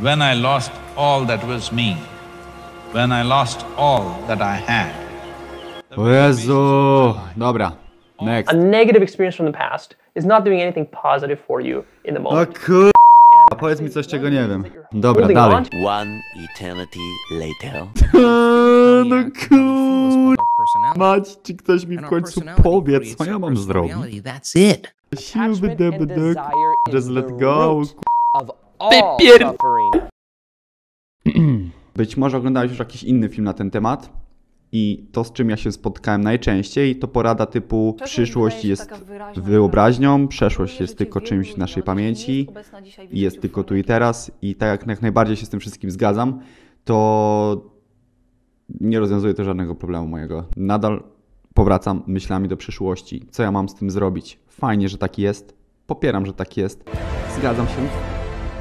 when I lost all that was me, when I lost all that I had. O Jezu. Dobra. Next. A negative experience from the past is not doing anything positive for you in the moment. No kur... powiedz mi coś, czego nie wiem. Dobra, dalej. One eternity later. no kur... Mać, czy ktoś mi w końcu powie, co ja mam zrobić? Siły, let go, kur... Wypier... Być może oglądałeś już jakiś inny film na ten temat i to, z czym ja się spotkałem najczęściej, to porada typu przyszłość jest wyobraźnią, przeszłość jest tylko czymś w naszej pamięci, jest tylko tu i teraz i tak jak najbardziej się z tym wszystkim zgadzam, to nie rozwiązuje to żadnego problemu mojego. Nadal powracam myślami do przyszłości. Co ja mam z tym zrobić? Fajnie, że tak jest. Popieram, że tak jest. Zgadzam się.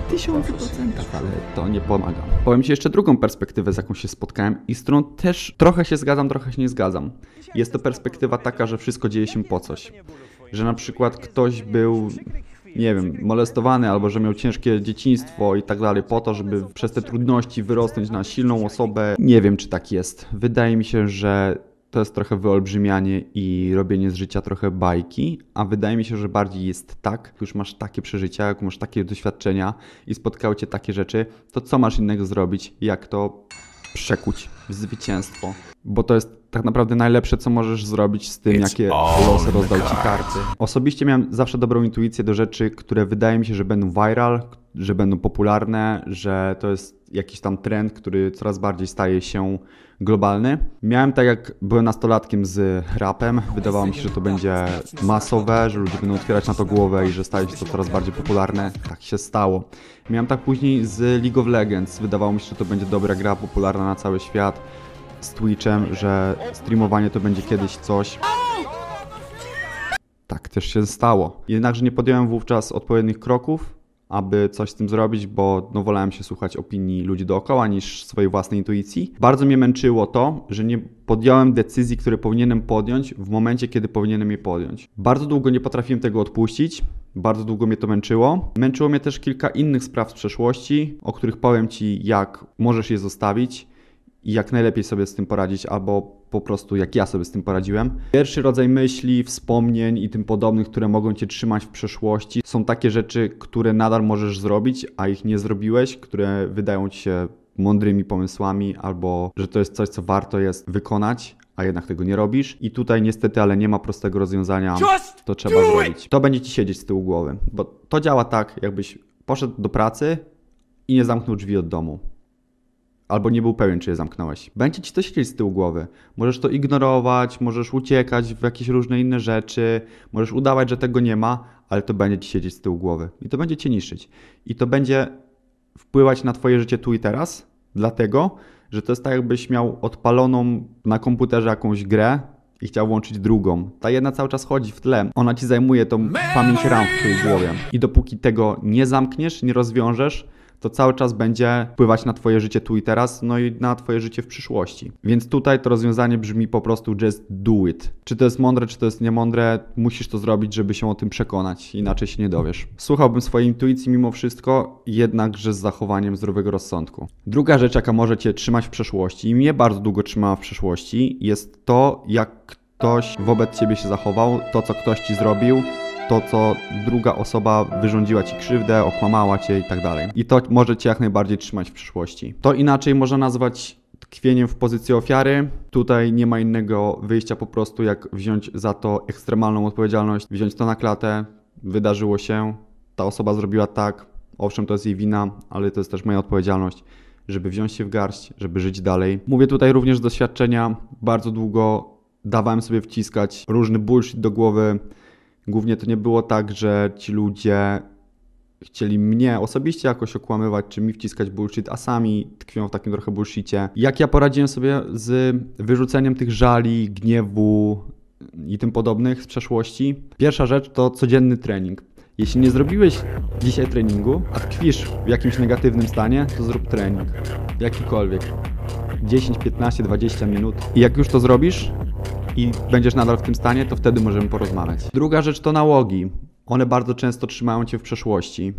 Tysiąc procentach, tak, ale to nie pomaga. Powiem Ci jeszcze drugą perspektywę, z jaką się spotkałem i z którą też trochę się zgadzam, trochę się nie zgadzam. Jest to perspektywa taka, że wszystko dzieje się po coś. Że na przykład ktoś był nie wiem, molestowany albo że miał ciężkie dzieciństwo i tak dalej, po to, żeby przez te trudności wyrosnąć na silną osobę. Nie wiem, czy tak jest. Wydaje mi się, że to jest trochę wyolbrzymianie i robienie z życia trochę bajki, a wydaje mi się, że bardziej jest tak, już masz takie przeżycia, jak masz takie doświadczenia i spotkały cię takie rzeczy, to co masz innego zrobić, jak to przekuć? zwycięstwo. Bo to jest tak naprawdę najlepsze, co możesz zrobić z tym, It's jakie losy rozdał ci karty. Osobiście miałem zawsze dobrą intuicję do rzeczy, które wydaje mi się, że będą viral, że będą popularne, że to jest jakiś tam trend, który coraz bardziej staje się globalny. Miałem tak jak byłem nastolatkiem z rapem, wydawało mi się, że to będzie masowe, że ludzie będą otwierać na to głowę i że staje się to coraz bardziej popularne. Tak się stało. Miałem tak później z League of Legends, wydawało mi się, że to będzie dobra gra popularna na cały świat z Twitchem, że streamowanie to będzie kiedyś coś. Tak też się stało. Jednakże nie podjąłem wówczas odpowiednich kroków, aby coś z tym zrobić, bo no, wolałem się słuchać opinii ludzi dookoła niż swojej własnej intuicji. Bardzo mnie męczyło to, że nie podjąłem decyzji, które powinienem podjąć w momencie, kiedy powinienem je podjąć. Bardzo długo nie potrafiłem tego odpuścić, bardzo długo mnie to męczyło. Męczyło mnie też kilka innych spraw z przeszłości, o których powiem Ci, jak możesz je zostawić i jak najlepiej sobie z tym poradzić, albo po prostu jak ja sobie z tym poradziłem. Pierwszy rodzaj myśli, wspomnień i tym podobnych, które mogą cię trzymać w przeszłości, są takie rzeczy, które nadal możesz zrobić, a ich nie zrobiłeś, które wydają ci się mądrymi pomysłami, albo że to jest coś, co warto jest wykonać, a jednak tego nie robisz. I tutaj niestety, ale nie ma prostego rozwiązania. to trzeba zrobić. To będzie ci siedzieć z tyłu głowy, bo to działa tak, jakbyś poszedł do pracy i nie zamknął drzwi od domu albo nie był pewien, czy je zamknąłeś. Będzie ci to siedzieć z tyłu głowy. Możesz to ignorować, możesz uciekać w jakieś różne inne rzeczy, możesz udawać, że tego nie ma, ale to będzie ci siedzieć z tyłu głowy i to będzie cię niszczyć. I to będzie wpływać na twoje życie tu i teraz, dlatego, że to jest tak, jakbyś miał odpaloną na komputerze jakąś grę i chciał włączyć drugą. Ta jedna cały czas chodzi w tle. Ona ci zajmuje tą pamięć RAM w twojej głowie. I dopóki tego nie zamkniesz, nie rozwiążesz, to cały czas będzie wpływać na Twoje życie tu i teraz, no i na Twoje życie w przyszłości. Więc tutaj to rozwiązanie brzmi po prostu just do it. Czy to jest mądre, czy to jest niemądre, musisz to zrobić, żeby się o tym przekonać, inaczej się nie dowiesz. Słuchałbym swojej intuicji mimo wszystko, jednakże z zachowaniem zdrowego rozsądku. Druga rzecz, jaka może Cię trzymać w przeszłości, i mnie bardzo długo trzymała w przeszłości, jest to, jak ktoś wobec Ciebie się zachował, to co ktoś Ci zrobił, to, co druga osoba wyrządziła ci krzywdę, okłamała cię i tak dalej. I to może cię jak najbardziej trzymać w przyszłości. To inaczej można nazwać tkwieniem w pozycji ofiary. Tutaj nie ma innego wyjścia po prostu, jak wziąć za to ekstremalną odpowiedzialność, wziąć to na klatę. Wydarzyło się, ta osoba zrobiła tak, owszem, to jest jej wina, ale to jest też moja odpowiedzialność żeby wziąć się w garść, żeby żyć dalej. Mówię tutaj również z doświadczenia, bardzo długo dawałem sobie wciskać różny bullshit do głowy, Głównie to nie było tak, że ci ludzie chcieli mnie osobiście jakoś okłamywać, czy mi wciskać bullshit, a sami tkwią w takim trochę bullshitie. Jak ja poradziłem sobie z wyrzuceniem tych żali, gniewu i tym podobnych z przeszłości? Pierwsza rzecz to codzienny trening. Jeśli nie zrobiłeś dzisiaj treningu, a tkwisz w jakimś negatywnym stanie, to zrób trening. Jakikolwiek. 10, 15, 20 minut. I jak już to zrobisz, i będziesz nadal w tym stanie, to wtedy możemy porozmawiać. Druga rzecz to nałogi. One bardzo często trzymają cię w przeszłości.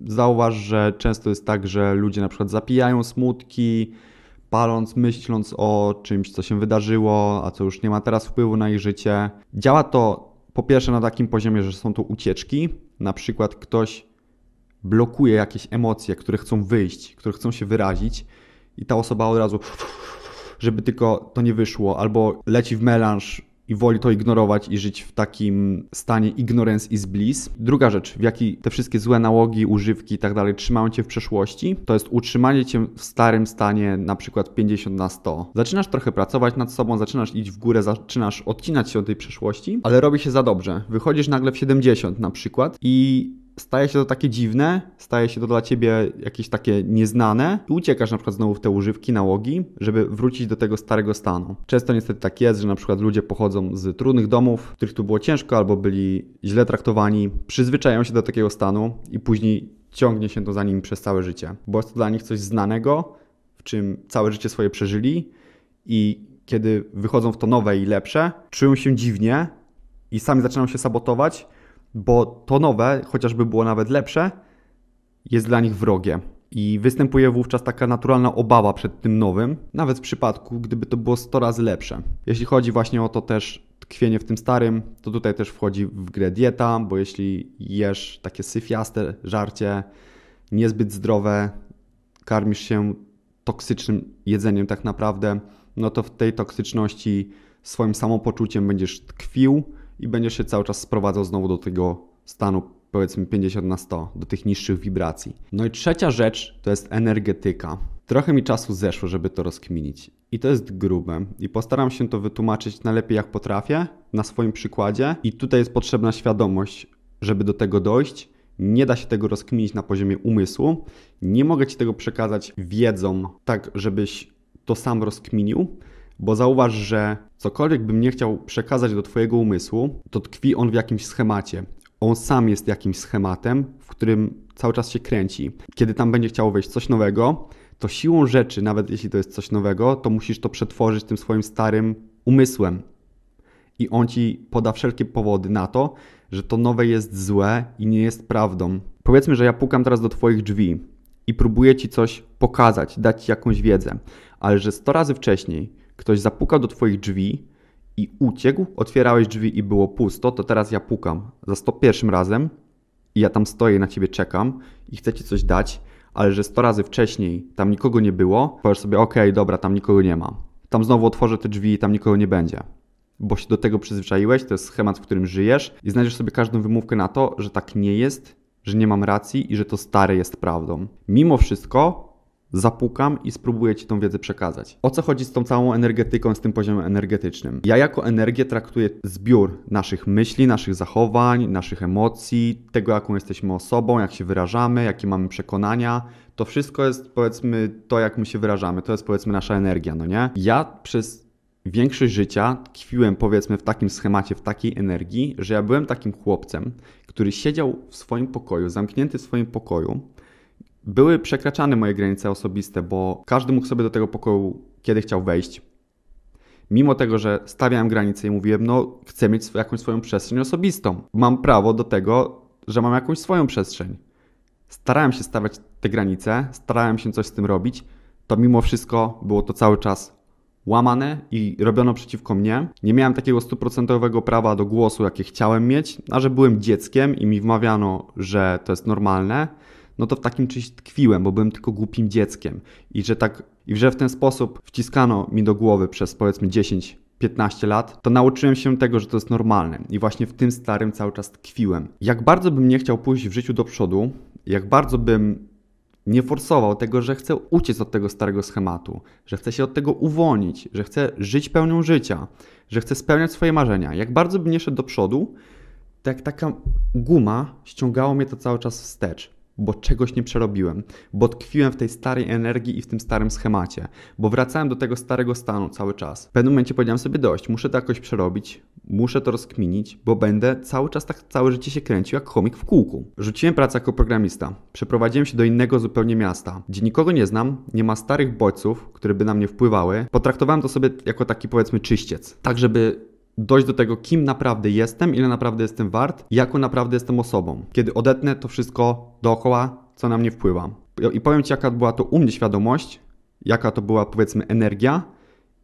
Zauważ, że często jest tak, że ludzie na przykład zapijają smutki, paląc, myśląc o czymś, co się wydarzyło, a co już nie ma teraz wpływu na ich życie. Działa to po pierwsze na takim poziomie, że są to ucieczki, na przykład ktoś blokuje jakieś emocje, które chcą wyjść, które chcą się wyrazić, i ta osoba od razu żeby tylko to nie wyszło, albo leci w melanż i woli to ignorować i żyć w takim stanie ignorance is bliss. Druga rzecz, w jaki te wszystkie złe nałogi, używki i tak dalej trzymają cię w przeszłości, to jest utrzymanie cię w starym stanie, na przykład 50 na 100. Zaczynasz trochę pracować nad sobą, zaczynasz iść w górę, zaczynasz odcinać się od tej przeszłości, ale robi się za dobrze. Wychodzisz nagle w 70 na przykład i staje się to takie dziwne, staje się to dla ciebie jakieś takie nieznane i uciekasz na przykład znowu w te używki, nałogi, żeby wrócić do tego starego stanu. Często niestety tak jest, że na przykład ludzie pochodzą z trudnych domów, w których tu było ciężko albo byli źle traktowani, przyzwyczajają się do takiego stanu i później ciągnie się to za nimi przez całe życie, bo jest to dla nich coś znanego, w czym całe życie swoje przeżyli i kiedy wychodzą w to nowe i lepsze, czują się dziwnie i sami zaczynają się sabotować, bo to nowe, chociażby było nawet lepsze, jest dla nich wrogie. I występuje wówczas taka naturalna obawa przed tym nowym, nawet w przypadku, gdyby to było 100 razy lepsze. Jeśli chodzi właśnie o to też tkwienie w tym starym, to tutaj też wchodzi w grę dieta, bo jeśli jesz takie syfiaste żarcie, niezbyt zdrowe, karmisz się toksycznym jedzeniem tak naprawdę, no to w tej toksyczności swoim samopoczuciem będziesz tkwił, i będziesz się cały czas sprowadzał znowu do tego stanu powiedzmy 50 na 100, do tych niższych wibracji. No i trzecia rzecz to jest energetyka. Trochę mi czasu zeszło, żeby to rozkminić. I to jest grube. I postaram się to wytłumaczyć najlepiej jak potrafię, na swoim przykładzie. I tutaj jest potrzebna świadomość, żeby do tego dojść. Nie da się tego rozkminić na poziomie umysłu. Nie mogę Ci tego przekazać wiedzą, tak żebyś to sam rozkminił bo zauważ, że cokolwiek bym nie chciał przekazać do Twojego umysłu, to tkwi on w jakimś schemacie. On sam jest jakimś schematem, w którym cały czas się kręci. Kiedy tam będzie chciało wejść coś nowego, to siłą rzeczy, nawet jeśli to jest coś nowego, to musisz to przetworzyć tym swoim starym umysłem. I on ci poda wszelkie powody na to, że to nowe jest złe i nie jest prawdą. Powiedzmy, że ja pukam teraz do Twoich drzwi i próbuję Ci coś pokazać, dać Ci jakąś wiedzę, ale że 100 razy wcześniej ktoś zapukał do Twoich drzwi i uciekł, otwierałeś drzwi i było pusto, to teraz ja pukam za 101 razem i ja tam stoję, na Ciebie czekam i chcę Ci coś dać, ale że 100 razy wcześniej tam nikogo nie było, powiesz sobie, okej, okay, dobra, tam nikogo nie ma. Tam znowu otworzę te drzwi i tam nikogo nie będzie bo się do tego przyzwyczaiłeś, to jest schemat, w którym żyjesz i znajdziesz sobie każdą wymówkę na to, że tak nie jest, że nie mam racji i że to stare jest prawdą. Mimo wszystko zapukam i spróbuję Ci tą wiedzę przekazać. O co chodzi z tą całą energetyką, z tym poziomem energetycznym? Ja jako energię traktuję zbiór naszych myśli, naszych zachowań, naszych emocji, tego jaką jesteśmy osobą, jak się wyrażamy, jakie mamy przekonania. To wszystko jest powiedzmy to, jak my się wyrażamy, to jest powiedzmy nasza energia, no nie? Ja przez większość życia tkwiłem powiedzmy w takim schemacie, w takiej energii, że ja byłem takim chłopcem, który siedział w swoim pokoju, zamknięty w swoim pokoju, były przekraczane moje granice osobiste, bo każdy mógł sobie do tego pokoju kiedy chciał wejść. Mimo tego, że stawiałem granice i mówiłem, no chcę mieć jakąś swoją przestrzeń osobistą. Mam prawo do tego, że mam jakąś swoją przestrzeń. Starałem się stawiać te granice, starałem się coś z tym robić, to mimo wszystko było to cały czas łamane i robiono przeciwko mnie. Nie miałem takiego stuprocentowego prawa do głosu, jakie chciałem mieć, a że byłem dzieckiem i mi wmawiano, że to jest normalne, no to w takim czymś tkwiłem, bo byłem tylko głupim dzieckiem. I że tak, i że w ten sposób wciskano mi do głowy przez powiedzmy 10 15 lat, to nauczyłem się tego, że to jest normalne i właśnie w tym starym cały czas tkwiłem. Jak bardzo bym nie chciał pójść w życiu do przodu, jak bardzo bym nie forsował tego, że chcę uciec od tego starego schematu, że chcę się od tego uwolnić, że chcę żyć pełnią życia, że chcę spełniać swoje marzenia. Jak bardzo bym nie szedł do przodu, tak taka guma ściągało mnie to cały czas wstecz bo czegoś nie przerobiłem, bo tkwiłem w tej starej energii i w tym starym schemacie, bo wracałem do tego starego stanu cały czas. W pewnym momencie powiedziałem sobie dość, muszę to jakoś przerobić, muszę to rozkminić, bo będę cały czas tak całe życie się kręcił jak chomik w kółku. Rzuciłem pracę jako programista, przeprowadziłem się do innego zupełnie miasta, gdzie nikogo nie znam, nie ma starych bodźców, które by na mnie wpływały. Potraktowałem to sobie jako taki powiedzmy czyściec, tak żeby dojść do tego, kim naprawdę jestem, ile naprawdę jestem wart, jaką naprawdę jestem osobą. Kiedy odetnę to wszystko dookoła, co na mnie wpływa. I powiem Ci, jaka była to u mnie świadomość, jaka to była powiedzmy energia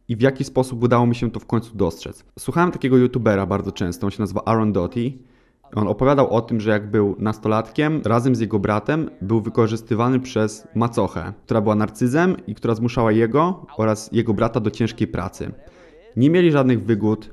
i w jaki sposób udało mi się to w końcu dostrzec. Słuchałem takiego youtubera bardzo często, on się nazywa Aaron Doty. On opowiadał o tym, że jak był nastolatkiem, razem z jego bratem był wykorzystywany przez macochę, która była narcyzem i która zmuszała jego oraz jego brata do ciężkiej pracy. Nie mieli żadnych wygód,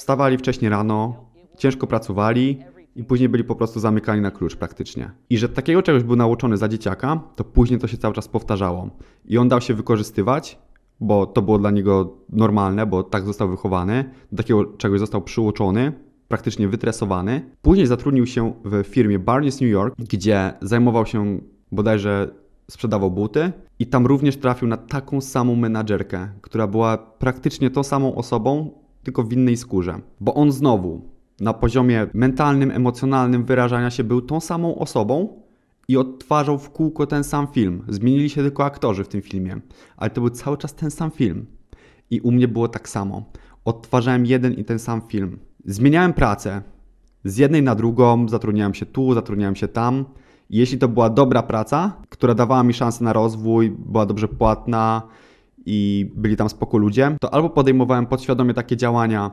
wstawali wcześniej rano, ciężko pracowali i później byli po prostu zamykani na klucz praktycznie. I że takiego czegoś był nauczony za dzieciaka, to później to się cały czas powtarzało. I on dał się wykorzystywać, bo to było dla niego normalne, bo tak został wychowany, do takiego czegoś został przyuczony, praktycznie wytresowany. Później zatrudnił się w firmie Barnes New York, gdzie zajmował się bodajże sprzedawał buty i tam również trafił na taką samą menadżerkę, która była praktycznie tą samą osobą, tylko w innej skórze. Bo on znowu na poziomie mentalnym, emocjonalnym wyrażania się był tą samą osobą i odtwarzał w kółko ten sam film. Zmienili się tylko aktorzy w tym filmie, ale to był cały czas ten sam film. I u mnie było tak samo. Odtwarzałem jeden i ten sam film. Zmieniałem pracę z jednej na drugą, zatrudniałem się tu, zatrudniałem się tam. Jeśli to była dobra praca, która dawała mi szansę na rozwój, była dobrze płatna, i byli tam spoko ludzie, to albo podejmowałem podświadomie takie działania,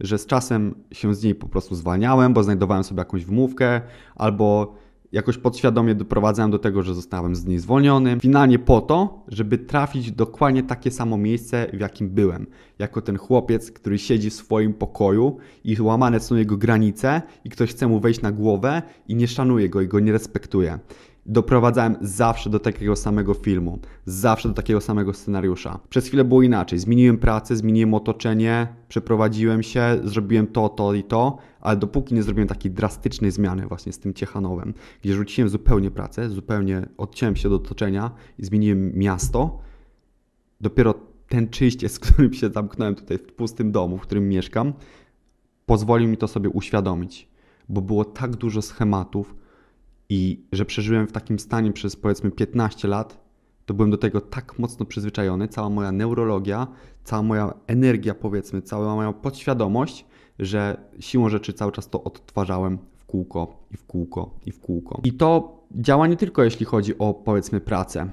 że z czasem się z niej po prostu zwalniałem, bo znajdowałem sobie jakąś wymówkę, albo jakoś podświadomie doprowadzałem do tego, że zostałem z niej zwolniony. Finalnie po to, żeby trafić dokładnie takie samo miejsce, w jakim byłem. Jako ten chłopiec, który siedzi w swoim pokoju i łamane są jego granice i ktoś chce mu wejść na głowę i nie szanuje go i go nie respektuje doprowadzałem zawsze do takiego samego filmu, zawsze do takiego samego scenariusza. Przez chwilę było inaczej. Zmieniłem pracę, zmieniłem otoczenie, przeprowadziłem się, zrobiłem to, to i to, ale dopóki nie zrobiłem takiej drastycznej zmiany właśnie z tym Ciechanowem, gdzie rzuciłem zupełnie pracę, zupełnie odciąłem się do otoczenia i zmieniłem miasto, dopiero ten czyście, z którym się zamknąłem tutaj w pustym domu, w którym mieszkam, pozwolił mi to sobie uświadomić, bo było tak dużo schematów, i że przeżyłem w takim stanie przez powiedzmy 15 lat, to byłem do tego tak mocno przyzwyczajony, cała moja neurologia, cała moja energia, powiedzmy, cała moja podświadomość, że siłą rzeczy cały czas to odtwarzałem w kółko i w kółko i w kółko. I to działa nie tylko jeśli chodzi o powiedzmy pracę.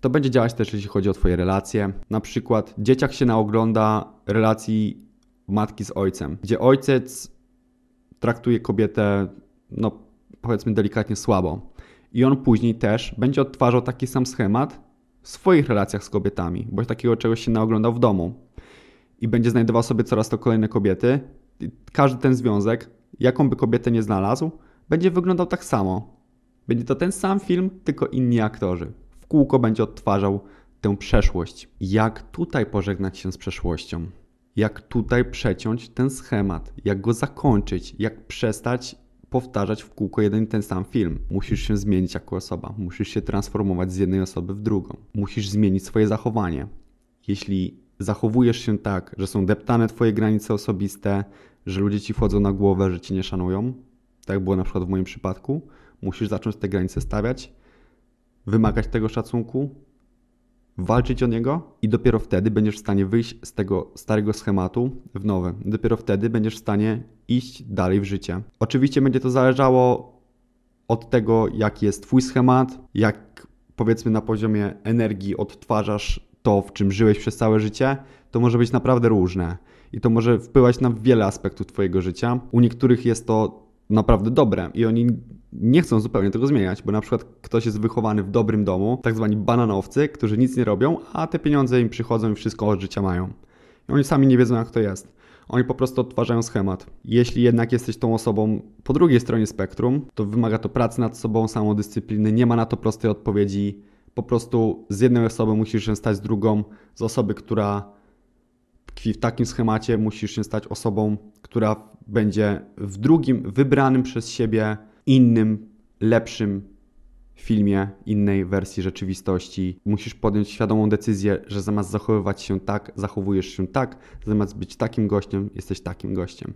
To będzie działać też jeśli chodzi o Twoje relacje. Na przykład dzieciak się naogląda relacji matki z ojcem, gdzie ojciec traktuje kobietę no powiedzmy delikatnie słabo. I on później też będzie odtwarzał taki sam schemat w swoich relacjach z kobietami, bo takiego czegoś się naoglądał w domu. I będzie znajdował sobie coraz to kolejne kobiety. I każdy ten związek, jaką by kobietę nie znalazł, będzie wyglądał tak samo. Będzie to ten sam film, tylko inni aktorzy. W kółko będzie odtwarzał tę przeszłość. Jak tutaj pożegnać się z przeszłością? Jak tutaj przeciąć ten schemat? Jak go zakończyć? Jak przestać powtarzać w kółko jeden i ten sam film. Musisz się zmienić jako osoba, musisz się transformować z jednej osoby w drugą. Musisz zmienić swoje zachowanie. Jeśli zachowujesz się tak, że są deptane twoje granice osobiste, że ludzie ci wchodzą na głowę, że ci nie szanują, tak było na przykład w moim przypadku, musisz zacząć te granice stawiać, wymagać tego szacunku, walczyć o niego i dopiero wtedy będziesz w stanie wyjść z tego starego schematu w nowe. Dopiero wtedy będziesz w stanie iść dalej w życie. Oczywiście będzie to zależało od tego, jaki jest Twój schemat, jak powiedzmy na poziomie energii odtwarzasz to, w czym żyłeś przez całe życie, to może być naprawdę różne i to może wpływać na wiele aspektów Twojego życia. U niektórych jest to naprawdę dobre i oni nie chcą zupełnie tego zmieniać, bo na przykład ktoś jest wychowany w dobrym domu, tak zwani bananowcy, którzy nic nie robią, a te pieniądze im przychodzą i wszystko od życia mają. I oni sami nie wiedzą, jak to jest. Oni po prostu odtwarzają schemat. Jeśli jednak jesteś tą osobą po drugiej stronie spektrum, to wymaga to pracy nad sobą, samodyscypliny, nie ma na to prostej odpowiedzi. Po prostu z jednej osoby musisz się stać z drugą, z osoby, która tkwi w takim schemacie, musisz się stać osobą, która będzie w drugim, wybranym przez siebie, innym, lepszym filmie, innej wersji rzeczywistości. Musisz podjąć świadomą decyzję, że zamiast zachowywać się tak, zachowujesz się tak, zamiast być takim gościem, jesteś takim gościem.